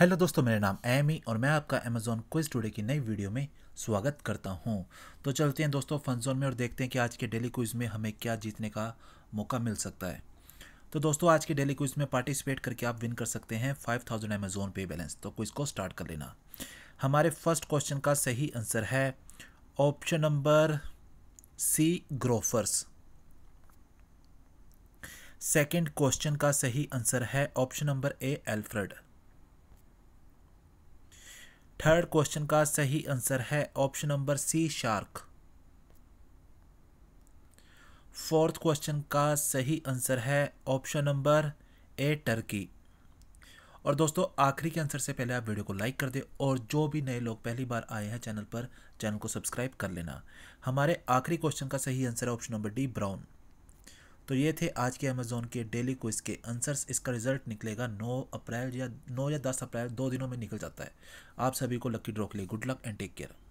hello दोस्तों मेरा नाम एमी और मैं आपका अमेजोन क्विज टुडे की नई वीडियो में स्वागत करता हूं तो चलते हैं दोस्तों फन जोन में और देखते हैं कि आज के डेली क्विज में हमें क्या जीतने का मौका मिल सकता है तो दोस्तों आज के डेली क्विज में पार्टिसिपेट करके आप विन कर सकते हैं फाइव थाउजेंड अमेजोन पे बैलेंस तो क्विज को स्टार्ट कर लेना हमारे फर्स्ट क्वेश्चन का सही आंसर है option number C Grofers second question का सही आंसर है option number A Alfred third question का सही आंसर है option number C shark fourth question का सही आंसर है ऑप्शन नंबर ए टर्की और दोस्तों आखिरी के आंसर से पहले आप वीडियो को लाइक कर दें और जो भी नए लोग पहली बार आए हैं चैनल पर चैनल को सब्सक्राइब कर लेना हमारे आखिरी क्वेश्चन का सही आंसर है ऑप्शन नंबर डी ब्राउन तो ये थे आज के अमेजोन के डेली क्विज के आंसर्स इसका रिजल्ट निकलेगा 9 अप्रैल या 9 या 10 अप्रैल दो दिनों में निकल जाता है आप सभी को लकी ड्रॉ के लिए good luck and take care